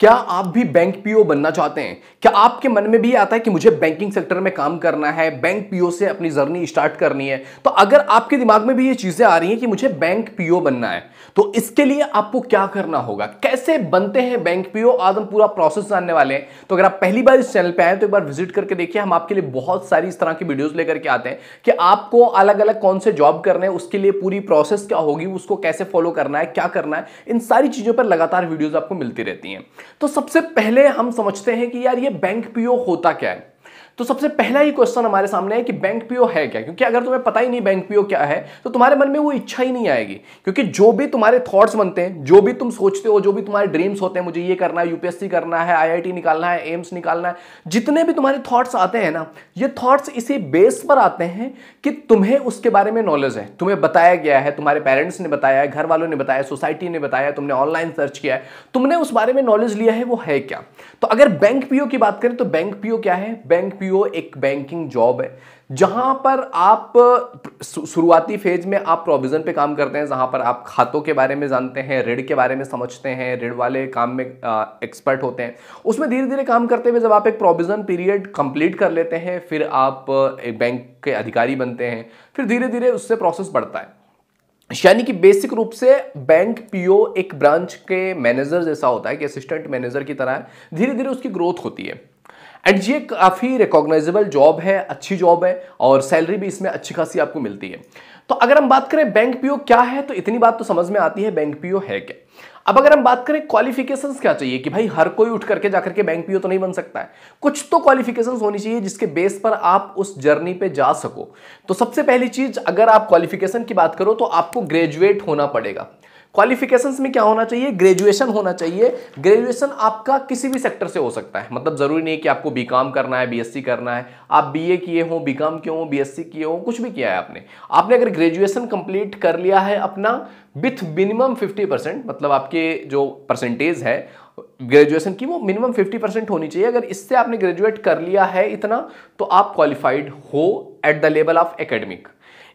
क्या आप भी बैंक पीओ बनना चाहते हैं क्या आपके मन में भी आता है कि मुझे बैंकिंग सेक्टर में काम करना है बैंक पीओ से अपनी जर्नी स्टार्ट करनी है तो अगर आपके दिमाग में भी ये चीजें आ रही हैं कि मुझे बैंक पीओ बनना है तो इसके लिए आपको क्या करना होगा कैसे बनते हैं बैंक पीओ आज हम पूरा प्रोसेस जानने वाले हैं तो अगर आप पहली बार इस चैनल पर आए तो एक बार विजिट करके देखिए हम आपके लिए बहुत सारी इस तरह की वीडियोज लेकर के आते हैं कि आपको अलग अलग कौन से जॉब करने हैं उसके लिए पूरी प्रोसेस क्या होगी उसको कैसे फॉलो करना है क्या करना है इन सारी चीजों पर लगातार वीडियोज आपको मिलती रहती हैं तो सबसे पहले हम समझते हैं कि यार ये बैंक पीओ होता क्या है तो सबसे पहला ही क्वेश्चन हमारे सामने है कि बैंक पीओ है क्या क्योंकि अगर तुम्हें पता ही नहीं बैंक पीओ क्या है तो तुम्हारे मन में वो इच्छा ही नहीं आएगी क्योंकि जो भी तुम्हारे थॉट्स बनते हैं जो भी तुम सोचते हो जो भी तुम्हारे ड्रीम्स होते हैं मुझे ये करना है यूपीएससी करना है आई निकालना है एम्स निकालना है जितने भी तुम्हारे थॉट्स आते हैं ना ये थॉट्स इसी बेस पर आते हैं कि तुम्हें उसके बारे में नॉलेज है तुम्हें बताया गया है तुम्हारे पेरेंट्स ने बताया है घर वालों ने बताया सोसाइटी ने बताया तुमने ऑनलाइन सर्च किया है तुमने उस बारे में नॉलेज लिया है वो है क्या तो अगर बैंक पीओ की बात करें तो बैंक पीओ क्या है बैंक पीओ बीपीओ एक बैंकिंग जॉब है जहां पर आप शुरुआती फेज में आप प्रोविजन पे काम करते हैं जहां पर आप खातों के बारे में जानते हैं ऋण के बारे में समझते हैं ऋण वाले काम में एक्सपर्ट होते हैं उसमें धीरे धीरे काम करते हुए जब आप एक प्रोविजन पीरियड कंप्लीट कर लेते हैं फिर आप एक बैंक के अधिकारी बनते हैं फिर धीरे धीरे उससे प्रोसेस बढ़ता है यानी कि बेसिक रूप से बैंक पीओ एक ब्रांच के मैनेजर जैसा होता है कि असिस्टेंट मैनेजर की तरह है धीरे धीरे उसकी ग्रोथ होती है एंड ये काफ़ी रिकॉग्नाइजेबल जॉब है अच्छी जॉब है और सैलरी भी इसमें अच्छी खासी आपको मिलती है तो अगर हम बात करें बैंक पीओ क्या है तो इतनी बात तो समझ में आती है बैंक पीओ है क्या अब अगर हम बात करें क्वालिफिकेशंस क्या चाहिए कि भाई हर कोई उठ करके जाकर के बैंक पीओ तो नहीं बन सकता है कुछ तो क्वालिफिकेशंस होनी चाहिए जिसके बेस पर आप उस जर्नी पे जा सको तो सबसे पहली चीज अगर आप क्वालिफिकेशन की बात करो तो आपको ग्रेजुएट होना पड़ेगा क्वालिफिकेशंस में क्या होना चाहिए ग्रेजुएशन होना चाहिए ग्रेजुएशन आपका किसी भी सेक्टर से हो सकता है मतलब ज़रूरी नहीं है कि आपको बी करना है बी करना है आप बी किए हों बी किए हों बी किए हों कुछ भी किया है आपने आपने अगर ग्रेजुएशन कंप्लीट कर लिया है अपना विथ मिनिमम परसेंट मतलब आपके जो परसेंटेज है ग्रेजुएशन की वो मिनिमम फिफ्टी परसेंट होनी चाहिए अगर इससे आपने ग्रेजुएट कर लिया है इतना तो आप क्वालिफाइड हो at the level of academic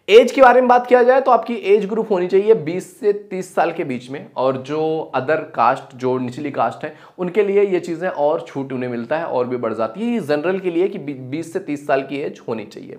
age के बारे में बात किया जाए तो आपकी एज ग्रुप होनी चाहिए 20 से 30 साल के बीच में और जो अदर कास्ट जो निचली कास्ट है उनके लिए ये चीज़ें और छूट उन्हें मिलता है और भी बढ़ जाती है जनरल के लिए कि 20 से 30 साल की एज होनी चाहिए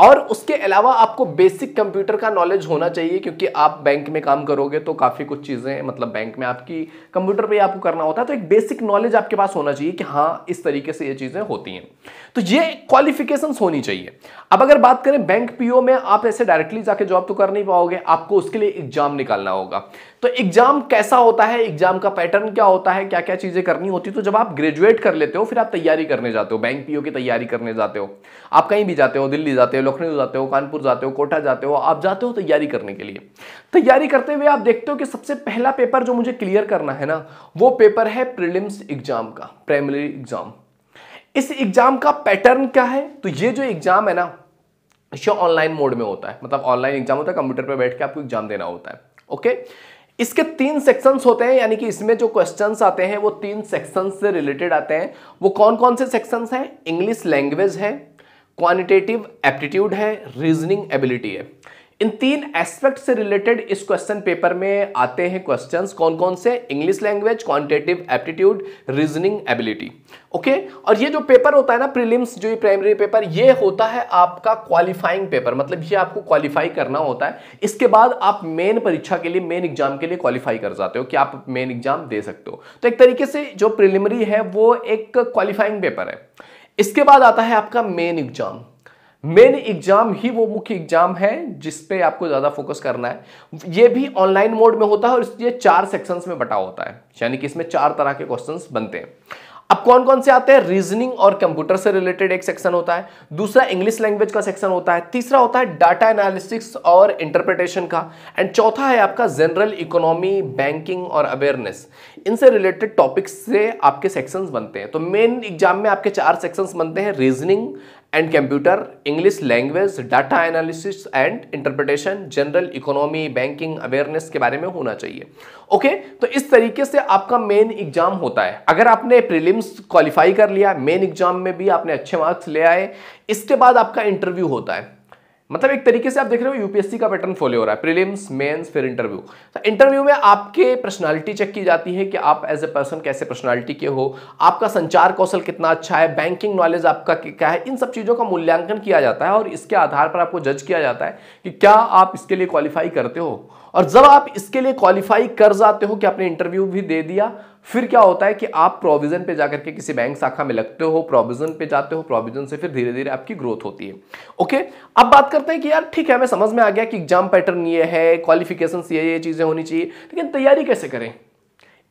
और उसके अलावा आपको बेसिक कंप्यूटर का नॉलेज होना चाहिए क्योंकि आप बैंक में काम करोगे तो काफ़ी कुछ चीज़ें मतलब बैंक में आपकी कंप्यूटर पे आपको करना होता है तो एक बेसिक नॉलेज आपके पास होना चाहिए कि हाँ इस तरीके से ये चीज़ें होती हैं तो ये क्वालिफिकेशन होनी चाहिए अब अगर बात करें बैंक पीओ में आप ऐसे डायरेक्टली जाके जॉब तो कर नहीं पाओगे आपको उसके लिए एग्जाम निकालना होगा तो एग्जाम कैसा होता है एग्जाम का पैटर्न क्या होता है क्या क्या चीजें करनी होती है तो जब आप ग्रेजुएट कर लेते हो फिर आप तैयारी करने जाते हो बैंक पीओ की तैयारी करने जाते हो आप कहीं भी जाते हो दिल्ली जाते हो लखनऊ जाते हो कानपुर जाते हो कोटा जाते हो आप जाते हो तैयारी करने के लिए तैयारी करते हुए आप देखते हो कि सबसे पहला पेपर जो मुझे क्लियर करना है ना वो पेपर है प्रिलिम्स एग्जाम का प्राइमरी एग्जाम इस एग्जाम का पैटर्न क्या है तो ये जो एग्जाम है ना ऑनलाइन मोड में होता है मतलब ऑनलाइन एग्जाम होता है कंप्यूटर पर बैठ के आपको एग्जाम देना होता है ओके okay? इसके तीन सेक्शंस होते हैं यानी कि इसमें जो क्वेश्चंस आते हैं वो तीन सेक्शन से रिलेटेड आते हैं वो कौन कौन से सेक्शंस हैं इंग्लिश लैंग्वेज है क्वांटिटेटिव एप्टीट्यूड है रीजनिंग एबिलिटी है इन तीन एस्पेक्ट से रिलेटेड इस क्वेश्चन पेपर में आते हैं क्वेश्चंस कौन कौन से English language quantitative aptitude reasoning ability okay और ये जो पेपर होता है ना प्रीलिम्स जो ये प्राइमरी पेपर ये होता है आपका क्वालिफाइंग पेपर मतलब ये आपको क्वालिफाई करना होता है इसके बाद आप मेन परीक्षा के लिए मेन एग्जाम के लिए क्वालिफाई कर जाते हो कि आप मेन एग्जाम दे सकते हो तो एक तरीके से जो प्रिलिमरी है वो एक क्वालिफाइंग पेपर है इसके बाद आता है आपका मेन एग्जाम मेन एग्जाम ही वो मुख्य एग्जाम है जिस पे आपको ज़्यादा फोकस करना है ये भी ऑनलाइन मोड में होता है और इसलिए चार सेक्शंस में बटा होता है यानी कि इसमें चार तरह के क्वेश्चंस बनते हैं अब कौन कौन से आते हैं रीजनिंग और कंप्यूटर से रिलेटेड एक सेक्शन होता है दूसरा इंग्लिश लैंग्वेज का सेक्शन होता है तीसरा होता है डाटा एनालिस्टिक्स और इंटरप्रिटेशन का एंड चौथा है आपका जनरल इकोनॉमी बैंकिंग और अवेयरनेस इनसे रिलेटेड टॉपिक्स से आपके सेक्शंस बनते हैं तो मेन एग्जाम में आपके चार सेक्शंस बनते हैं reasoning and computer English language data analysis and interpretation general economy banking awareness के बारे में होना चाहिए ओके okay? तो इस तरीके से आपका मेन एग्जाम होता है अगर आपने प्रीलिम्स क्वालिफाई कर लिया मेन एग्जाम में भी आपने अच्छे मार्क्स ले आए इसके बाद आपका इंटरव्यू होता है मतलब एक तरीके से आप देख रहे हो यूपीएससी का पैटर्न फॉलो हो रहा है प्रीलिम्स मेंस फिर इंटरव्यू तो इंटरव्यू में आपके पर्सनालिटी चेक की जाती है कि आप एज ए पर्सन कैसे पर्सनालिटी के हो आपका संचार कौशल कितना अच्छा है बैंकिंग नॉलेज आपका क्या है इन सब चीज़ों का मूल्यांकन किया जाता है और इसके आधार पर आपको जज किया जाता है कि क्या आप इसके लिए क्वालिफाई करते हो और जब आप इसके लिए क्वालिफाई कर जाते हो कि आपने इंटरव्यू भी दे दिया फिर क्या होता है कि आप प्रोविजन पे जाकर के किसी बैंक शाखा में लगते हो प्रोविजन पे जाते हो प्रोविजन से फिर धीरे धीरे आपकी ग्रोथ होती है ओके अब बात करते हैं कि यार ठीक है हमें समझ में आ गया कि एग्जाम पैटर्न ये है क्वालिफिकेशन ये ये चीजें होनी चाहिए लेकिन तैयारी कैसे करें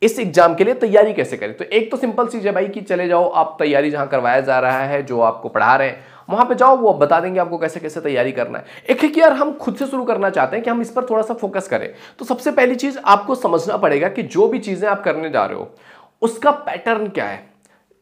इस एग्जाम के लिए तैयारी कैसे करें तो एक तो सिंपल चीज है भाई कि चले जाओ आप तैयारी जहां करवाया जा रहा है जो आपको पढ़ा रहे हैं वहां पे जाओ वो बता देंगे आपको कैसे कैसे तैयारी करना है एक एक यार हम खुद से शुरू करना चाहते हैं कि हम इस पर थोड़ा सा फोकस करें तो सबसे पहली चीज आपको समझना पड़ेगा कि जो भी चीजें आप करने जा रहे हो उसका पैटर्न क्या है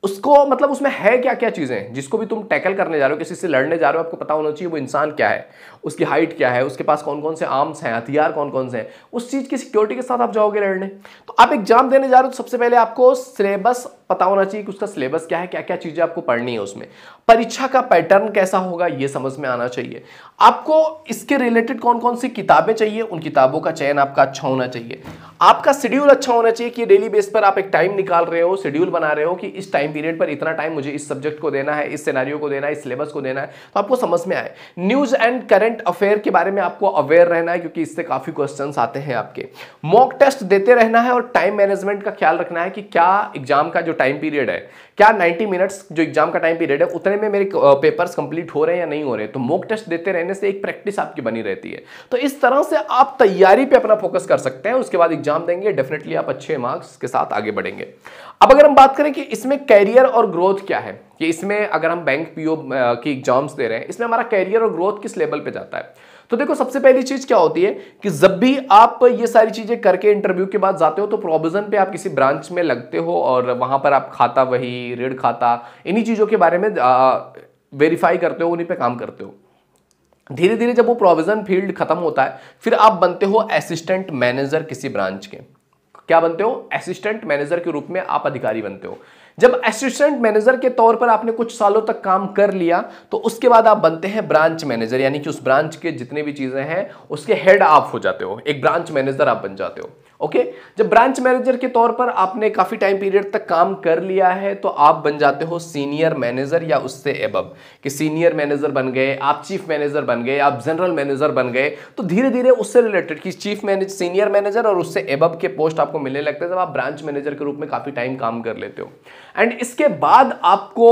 उसको मतलब उसमें है क्या क्या चीज़ें जिसको भी तुम टैकल करने जा रहे हो किसी से लड़ने जा रहे हो आपको पता होना चाहिए वो इंसान क्या है उसकी हाइट क्या है उसके पास कौन कौन से आर्म्स हैं हथियार कौन कौन से हैं उस चीज़ की सिक्योरिटी के साथ आप जाओगे लड़ने तो आप एग्जाम देने जा रहे हो तो सबसे पहले आपको सिलेबस पता होना चाहिए कि उसका सिलेबस क्या है क्या क्या चीज़ें आपको पढ़नी है उसमें परीक्षा का पैटर्न कैसा होगा ये समझ में आना चाहिए आपको इसके रिलेटेड कौन कौन सी किताबें चाहिए उन किताबों का चयन आपका अच्छा होना चाहिए आपका शेड्यूल अच्छा होना चाहिए कि डेली बेस पर आप एक टाइम निकाल रहे हो शेड्यूल बना रहे हो कि इस टाइम टाइम पीरियड पर इतना टाइम मुझे इस सब्जेक्ट को देना है इस सिनारियों को देना है इस सिलेबस को देना है तो आपको समझ में आए न्यूज एंड करंट अफेयर के बारे में आपको अवेयर रहना है क्योंकि इससे काफी क्वेश्चन आते हैं आपके मॉक टेस्ट देते रहना है और टाइम मैनेजमेंट का ख्याल रखना है कि क्या एग्जाम का जो टाइम पीरियड है क्या 90 मिनट्स जो एग्जाम का टाइम पीरियड है उतने में मेरे पेपर्स कंप्लीट हो रहे हैं या नहीं हो रहे तो मॉक टेस्ट देते रहने से एक प्रैक्टिस आपकी बनी रहती है तो इस तरह से आप तैयारी पे अपना फोकस कर सकते हैं उसके बाद एग्जाम देंगे डेफिनेटली आप अच्छे मार्क्स के साथ आगे बढ़ेंगे अब अगर हम बात करें कि इसमें कैरियर और ग्रोथ क्या है कि इसमें अगर हम बैंक पीओ की एग्जाम्स दे रहे हैं इसमें हमारा कैरियर और ग्रोथ किस लेवल पे जाता है तो देखो सबसे पहली चीज क्या होती है कि जब भी आप ये सारी चीजें करके इंटरव्यू के बाद जाते हो तो प्रोविजन पे आप किसी ब्रांच में लगते हो और वहां पर आप खाता वही ऋण खाता इन्हीं चीजों के बारे में वेरीफाई करते हो उन्हीं पे काम करते हो धीरे धीरे जब वो प्रोविजन फील्ड खत्म होता है फिर आप बनते हो असिस्टेंट मैनेजर किसी ब्रांच के क्या बनते हो असिस्टेंट मैनेजर के रूप में आप अधिकारी बनते हो जब असिस्टेंट मैनेजर के तौर पर आपने कुछ सालों तक काम कर लिया तो उसके बाद आप बनते हैं ब्रांच मैनेजर यानी कि उस ब्रांच के जितने भी चीज़ें हैं उसके हेड आप हो जाते हो एक ब्रांच मैनेजर आप बन जाते हो ओके जब ब्रांच मैनेजर के तौर पर आपने काफ़ी टाइम पीरियड तक काम कर लिया है तो आप बन जाते हो सीनियर मैनेजर या उससे एबब कि सीनियर मैनेजर बन गए आप चीफ मैनेजर बन गए आप जनरल मैनेजर बन गए तो धीरे धीरे उससे रिलेटेड कि चीफ मैनेज सीनियर मैनेजर और उससे एबब के पोस्ट आपको मिलने लगते हैं जब आप ब्रांच मैनेजर के रूप में काफ़ी टाइम काम कर लेते हो एंड इसके बाद आपको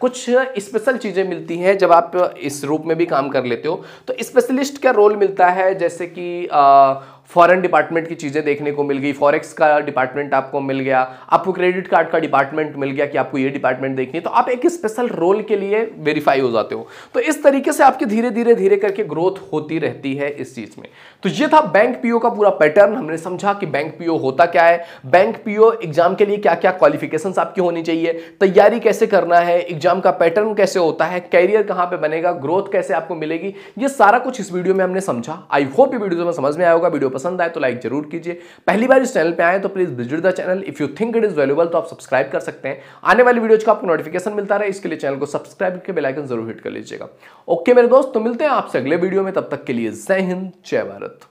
कुछ स्पेशल चीज़ें मिलती हैं जब आप इस रूप में भी काम कर लेते हो तो स्पेशलिस्ट का रोल मिलता है जैसे कि आ, फॉरेन डिपार्टमेंट की चीज़ें देखने को मिल गई फॉरेक्स का डिपार्टमेंट आपको मिल गया आपको क्रेडिट कार्ड का डिपार्टमेंट मिल गया कि आपको ये डिपार्टमेंट देखनी है तो आप एक स्पेशल रोल के लिए वेरीफाई हो जाते हो तो इस तरीके से आपकी धीरे धीरे धीरे करके ग्रोथ होती रहती है इस चीज़ में तो ये था बैंक पीओ का पूरा पैटर्न हमने समझा कि बैंक पीओ होता क्या है बैंक पीओ एग्जाम के लिए क्या क्या क्वालिफिकेशन आपकी होनी चाहिए तैयारी कैसे करना है एग्जाम का पैटर्न कैसे होता है कैरियर कहाँ पर बनेगा ग्रोथ कैसे आपको मिलेगी ये सारा कुछ इस वीडियो में हमने समझा आई होप ये वीडियो में समझ में आएगा वीडियो पसंद आए तो लाइक जरूर कीजिए पहली बार इस चैनल पर आए तो please visit the channel if you think it is valuable तो आप सब्सक्राइब कर सकते हैं आने वाली वीडियो का आपको नोटिफिकेशन मिलता रहे इसके लिए चैनल को सब्सक्राइब करके बेलाइकन जरूर हिट कर लीजिएगा ओके मेरे दोस्त तो मिलते हैं आपसे अगले वीडियो में तब तक के लिए जय हिंद जय भारत